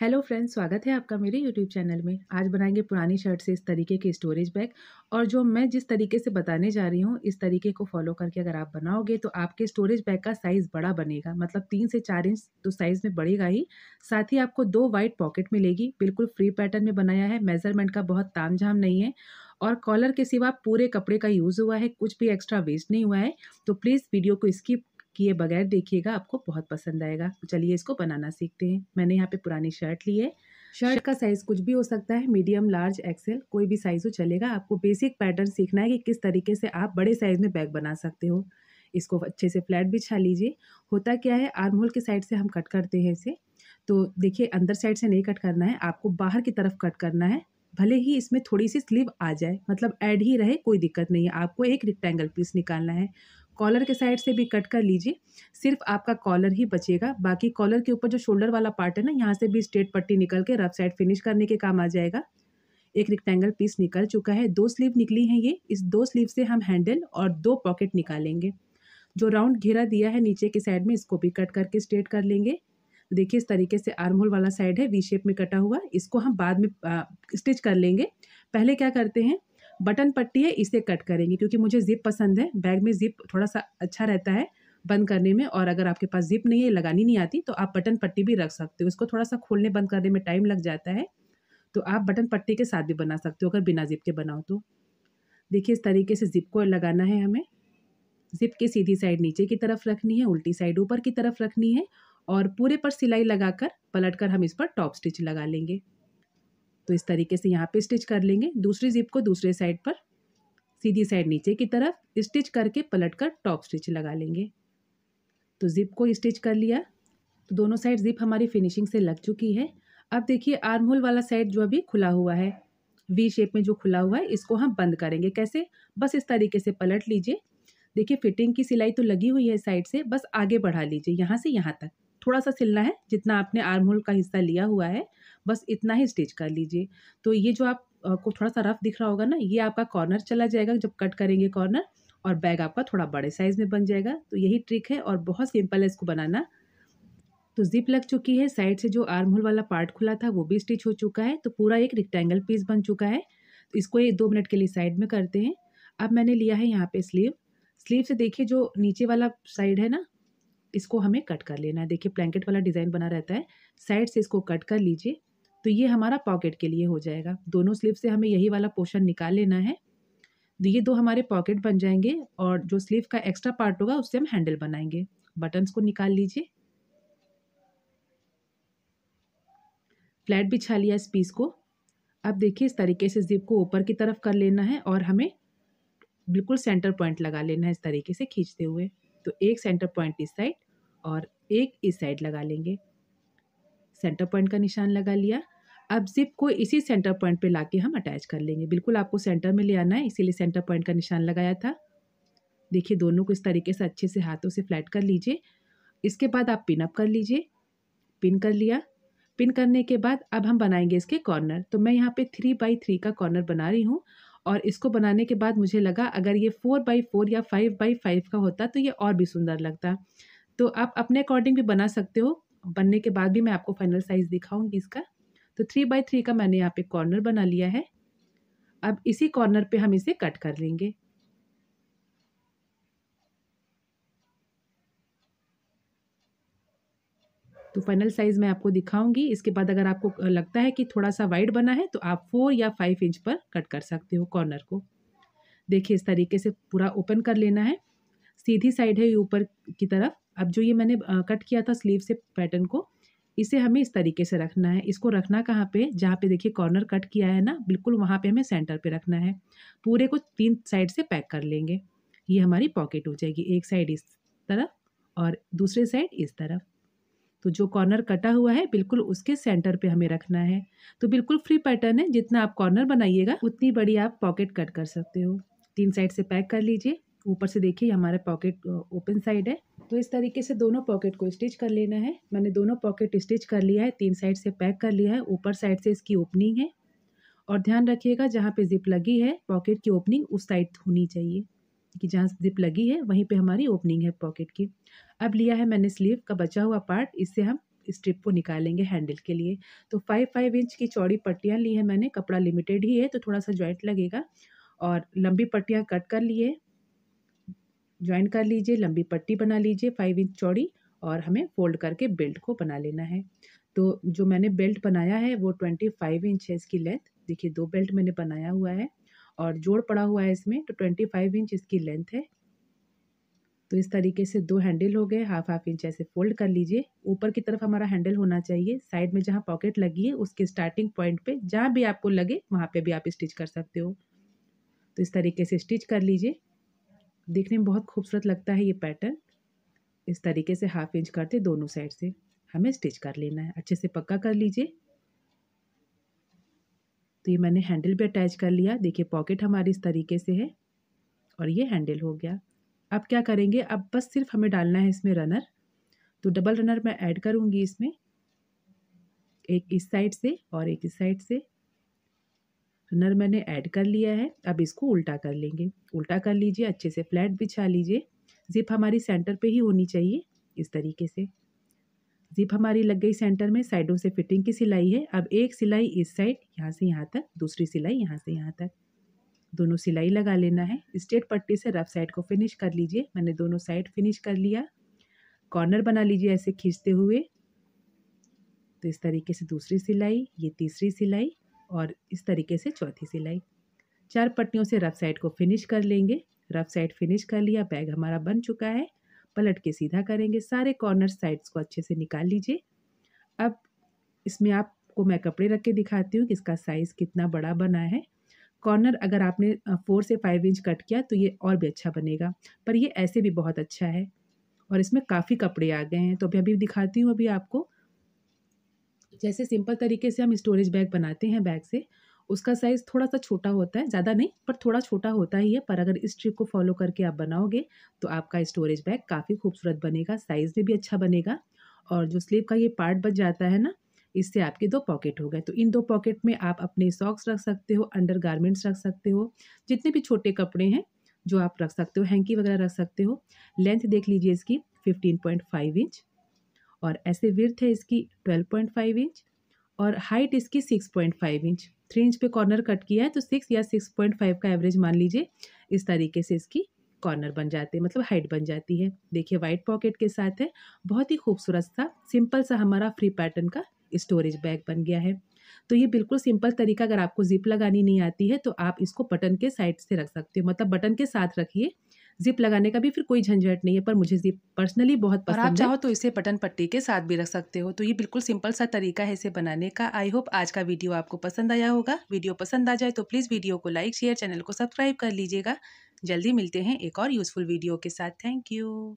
hello friends स्वागत है आपका मेरे यूट्यूब चैनल में आज बनाएंगे पुरानी शर्ट से इस तरीके के स्टोरेज बैग और जो मैं जिस तरीके से बताने जा रही हूँ इस तरीके को फॉलो करके अगर आप बनाओगे तो आपके स्टोरेज बैग का साइज़ बड़ा बनेगा मतलब तीन से चार इंच तो साइज़ में बढ़ेगा ही साथ ही आपको दो वाइट पॉकेट मिलेगी बिल्कुल फ्री पैटर्न में बनाया है मेज़रमेंट का बहुत ताम नहीं है और कॉलर के सिवा पूरे कपड़े का यूज़ हुआ है कुछ भी एक्स्ट्रा वेस्ट नहीं हुआ है तो प्लीज़ वीडियो को स्किप किए बगैर देखिएगा आपको बहुत पसंद आएगा तो चलिए इसको बनाना सीखते हैं मैंने यहाँ पे पुरानी शर्ट ली है शर्ट का साइज़ कुछ भी हो सकता है मीडियम लार्ज एक्सेल कोई भी साइज़ हो चलेगा आपको बेसिक पैटर्न सीखना है कि किस तरीके से आप बड़े साइज़ में बैग बना सकते हो इसको अच्छे से फ्लैट भी छा लीजिए होता क्या है आर्म होल के साइड से हम कट करते हैं इसे तो देखिए अंदर साइड से नहीं कट करना है आपको बाहर की तरफ कट करना है भले ही इसमें थोड़ी सी स्लीव आ जाए मतलब ऐड ही रहे कोई दिक्कत नहीं है आपको एक रिक्टेंगल पीस निकालना है कॉलर के साइड से भी कट कर लीजिए सिर्फ आपका कॉलर ही बचेगा बाकी कॉलर के ऊपर जो शोल्डर वाला पार्ट है ना यहाँ से भी स्ट्रेट पट्टी निकल के रफ साइड फिनिश करने के काम आ जाएगा एक रिक्टेंगल पीस निकल चुका है दो स्लीव निकली हैं ये इस दो स्लीव से हम हैंडल और दो पॉकेट निकालेंगे जो राउंड घेरा दिया है नीचे के साइड में इसको भी कट करके स्ट्रेट कर लेंगे देखिए इस तरीके से आर्म होल वाला साइड है वी शेप में कटा हुआ इसको हम बाद में स्टिच कर लेंगे पहले क्या करते हैं बटन पट्टी है इसे कट करेंगे क्योंकि मुझे ज़िप पसंद है बैग में ज़िप थोड़ा सा अच्छा रहता है बंद करने में और अगर आपके पास ज़िप नहीं है लगानी नहीं आती तो आप बटन पट्टी भी रख सकते हो इसको थोड़ा सा खोलने बंद करने में टाइम लग जाता है तो आप बटन पट्टी के साथ भी बना सकते हो अगर बिना ज़िप के बनाओ तो देखिए इस तरीके से ज़िप को लगाना है हमें ज़िप की सीधी साइड नीचे की तरफ रखनी है उल्टी साइड ऊपर की तरफ रखनी है और पूरे पर सिलाई लगाकर पलटकर हम इस पर टॉप स्टिच लगा लेंगे तो इस तरीके से यहाँ पे स्टिच कर लेंगे दूसरी जिप को दूसरे साइड पर सीधी साइड नीचे की तरफ स्टिच करके पलट कर टॉप स्टिच लगा लेंगे तो जिप को स्टिच कर लिया तो दोनों साइड जिप हमारी फिनिशिंग से लग चुकी है अब देखिए आर्म होल वाला साइड जो अभी खुला हुआ है वी शेप में जो खुला हुआ है इसको हम बंद करेंगे कैसे बस इस तरीके से पलट लीजिए देखिए फिटिंग की सिलाई तो लगी हुई है साइड से बस आगे बढ़ा लीजिए यहाँ से यहाँ तक थोड़ा सा सिलना है जितना आपने आर्म होल का हिस्सा लिया हुआ है बस इतना ही स्टिच कर लीजिए तो ये जो आप को थोड़ा सा रफ दिख रहा होगा ना ये आपका कॉर्नर चला जाएगा जब कट करेंगे कॉर्नर और बैग आपका थोड़ा बड़े साइज़ में बन जाएगा तो यही ट्रिक है और बहुत सिंपल है इसको बनाना तो जिप लग चुकी है साइड से जो आर्म होल वाला पार्ट खुला था वो भी स्टिच हो चुका है तो पूरा एक रिक्टेंगल पीस बन चुका है तो इसको ये दो मिनट के लिए साइड में करते हैं अब मैंने लिया है यहाँ पे स्लीव स्लीव से देखिए जो नीचे वाला साइड है ना इसको हमें कट कर लेना है देखिए ब्लैंकेट वाला डिज़ाइन बना रहता है साइड से इसको कट कर लीजिए तो ये हमारा पॉकेट के लिए हो जाएगा दोनों स्लीव से हमें यही वाला पोर्शन निकाल लेना है तो ये दो हमारे पॉकेट बन जाएंगे और जो स्लीव का एक्स्ट्रा पार्ट होगा उससे हम हैंडल बनाएंगे बटन्स को निकाल लीजिए फ्लैट बिछा लिया इस पीस को अब देखिए इस तरीके से जिप को ऊपर की तरफ कर लेना है और हमें बिल्कुल सेंटर पॉइंट लगा लेना है इस तरीके से खींचते हुए तो एक सेंटर पॉइंट इस साइड और एक इस साइड लगा लेंगे सेंटर पॉइंट का निशान लगा लिया अब जिप को इसी सेंटर पॉइंट पे लाके हम अटैच कर लेंगे बिल्कुल आपको सेंटर में ले आना है इसीलिए सेंटर पॉइंट का निशान लगाया था देखिए दोनों को इस तरीके से अच्छे से हाथों से फ्लैट कर लीजिए इसके बाद आप पिन अप कर लीजिए पिन कर लिया पिन करने के बाद अब हम बनाएंगे इसके कॉर्नर तो मैं यहाँ पे थ्री बाई थ्री का कॉर्नर बना रही हूँ और इसको बनाने के बाद मुझे लगा अगर ये फोर बाई फोर या फाइव बाई फाइव का होता तो ये और भी सुंदर लगता तो आप अपने अकॉर्डिंग भी बना सकते हो बनने के बाद भी मैं आपको फाइनल साइज़ दिखाऊंगी इसका तो थ्री बाई थ्री का मैंने यहाँ पे कॉर्नर बना लिया है अब इसी कॉर्नर पे हम इसे कट कर लेंगे तो फाइनल साइज़ मैं आपको दिखाऊंगी इसके बाद अगर आपको लगता है कि थोड़ा सा वाइड बना है तो आप फोर या फाइव इंच पर कट कर सकते हो कॉर्नर को देखिए इस तरीके से पूरा ओपन कर लेना है सीधी साइड है ये ऊपर की तरफ अब जो ये मैंने कट किया था स्लीव से पैटर्न को इसे हमें इस तरीके से रखना है इसको रखना कहाँ पे जहाँ पे देखिए कॉर्नर कट किया है ना बिल्कुल वहाँ पे हमें सेंटर पे रखना है पूरे को तीन साइड से पैक कर लेंगे ये हमारी पॉकेट हो जाएगी एक साइड इस तरफ और दूसरे साइड इस तरफ तो जो कॉर्नर कटा हुआ है बिल्कुल उसके सेंटर पे हमें रखना है तो बिल्कुल फ्री पैटर्न है जितना आप कॉर्नर बनाइएगा उतनी बड़ी आप पॉकेट कट कर सकते हो तीन साइड से पैक कर लीजिए ऊपर से देखिए हमारा पॉकेट ओपन साइड है तो इस तरीके से दोनों पॉकेट को स्टिच कर लेना है मैंने दोनों पॉकेट स्टिच कर लिया है तीन साइड से पैक कर लिया है ऊपर साइड से इसकी ओपनिंग है और ध्यान रखिएगा जहाँ पे जिप लगी है पॉकेट की ओपनिंग उस साइड होनी चाहिए कि जहाँ स्लिप लगी है वहीं पे हमारी ओपनिंग है पॉकेट की अब लिया है मैंने स्लीव का बचा हुआ पार्ट इससे हम स्ट्रिप को निकालेंगे हैंडल के लिए तो फाइव फाइव इंच की चौड़ी पट्टियाँ ली है मैंने कपड़ा लिमिटेड ही है तो थोड़ा सा ज्वाइंट लगेगा और लंबी पट्टियाँ कट कर लिए ज्वाइन कर लीजिए लंबी पट्टी बना लीजिए फाइव इंच चौड़ी और हमें फोल्ड करके बेल्ट को बना लेना है तो जो मैंने बेल्ट बनाया है वो ट्वेंटी फाइव इंच है इसकी लेंथ देखिए दो बेल्ट मैंने बनाया हुआ है और जोड़ पड़ा हुआ है इसमें तो ट्वेंटी फाइव इंच इसकी लेंथ है तो इस तरीके से दो हैंडल हो गए हाफ हाफ इंच ऐसे फोल्ड कर लीजिए ऊपर की तरफ हमारा हैंडल होना चाहिए साइड में जहाँ पॉकेट लगी है उसके स्टार्टिंग पॉइंट पे जहाँ भी आपको लगे वहाँ पे भी आप स्टिच कर सकते हो तो इस तरीके से स्टिच कर लीजिए देखने में बहुत खूबसूरत लगता है ये पैटर्न इस तरीके से हाफ इंच करते दोनों साइड से हमें स्टिच कर लेना है अच्छे से पक्का कर लीजिए तो ये मैंने हैंडल भी अटैच कर लिया देखिए पॉकेट हमारी इस तरीके से है और ये हैंडल हो गया अब क्या करेंगे अब बस सिर्फ हमें डालना है इसमें रनर तो डबल रनर मैं ऐड करूँगी इसमें एक इस साइड से और एक इस साइड से रनर मैंने ऐड कर लिया है अब इसको उल्टा कर लेंगे उल्टा कर लीजिए अच्छे से फ्लैट बिछा लीजिए जिप हमारी सेंटर पे ही होनी चाहिए इस तरीके से जिप हमारी लग गई सेंटर में साइडों से फिटिंग की सिलाई है अब एक सिलाई इस साइड यहाँ से यहाँ तक दूसरी सिलाई यहाँ से यहाँ तक दोनों सिलाई लगा लेना है स्ट्रेट पट्टी से रफ साइड को फिनिश कर लीजिए मैंने दोनों साइड फिनिश कर लिया कॉर्नर बना लीजिए ऐसे खींचते हुए तो इस तरीके से दूसरी सिलाई ये तीसरी सिलाई और इस तरीके से चौथी सिलाई चार पट्टियों से रफ साइड को फिनिश कर लेंगे रफ साइड फिनिश कर लिया बैग हमारा बन चुका है पलट के सीधा करेंगे सारे कॉर्नर साइड्स को अच्छे से निकाल लीजिए अब इसमें आपको मैं कपड़े रख के दिखाती हूँ कि इसका साइज़ कितना बड़ा बना है कॉर्नर अगर आपने फोर से फाइव इंच कट किया तो ये और भी अच्छा बनेगा पर ये ऐसे भी बहुत अच्छा है और इसमें काफ़ी कपड़े आ गए हैं तो अभी अभी दिखाती हूँ अभी आपको जैसे सिंपल तरीके से हम स्टोरेज बैग बनाते हैं बैग से उसका साइज़ थोड़ा सा छोटा होता है ज़्यादा नहीं पर थोड़ा छोटा होता ही है पर अगर इस ट्रिक को फॉलो करके आप बनाओगे तो आपका स्टोरेज बैग काफ़ी खूबसूरत बनेगा साइज़ में भी अच्छा बनेगा और जो स्लीव का ये पार्ट बच जाता है ना इससे आपके दो पॉकेट हो गए तो इन दो पॉकेट में आप अपने सॉक्स रख सकते हो अंडर गारमेंट्स रख सकते हो जितने भी छोटे कपड़े हैं जो आप रख सकते हो हैंकी वगैरह रख सकते हो लेंथ देख लीजिए इसकी 15.5 इंच और ऐसे विर्थ है इसकी 12.5 इंच और हाइट इसकी six point five inch three inch पे कॉर्नर कट किया है तो सिक्स या सिक्स पॉइंट फाइव का एवरेज मान लीजिए इस तरीके से इसकी कॉर्नर बन जाते हैं मतलब हाइट बन जाती है देखिए वाइट पॉकेट के साथ है बहुत ही खूबसूरत सा सिंपल सा हमारा फ्री पैटर्न का स्टोरेज बैग बन गया है तो ये बिल्कुल सिंपल तरीका अगर आपको जिप लगानी नहीं आती है तो आप इसको बटन के साइड से रख सकते हो मतलब बटन के साथ रखिए जिप लगाने का भी फिर कोई झंझट नहीं है पर मुझे जिप पर्सनली बहुत पसंद आप चाहो तो इसे बटन पट्टी के साथ भी रख सकते हो तो ये बिल्कुल सिंपल सा तरीका है इसे बनाने का आई होप आज का वीडियो आपको पसंद आया होगा वीडियो पसंद आ जाए तो प्लीज़ वीडियो को लाइक शेयर चैनल को सब्सक्राइब कर लीजिएगा जल्दी मिलते हैं एक और यूज़फुल वीडियो के साथ थैंक यू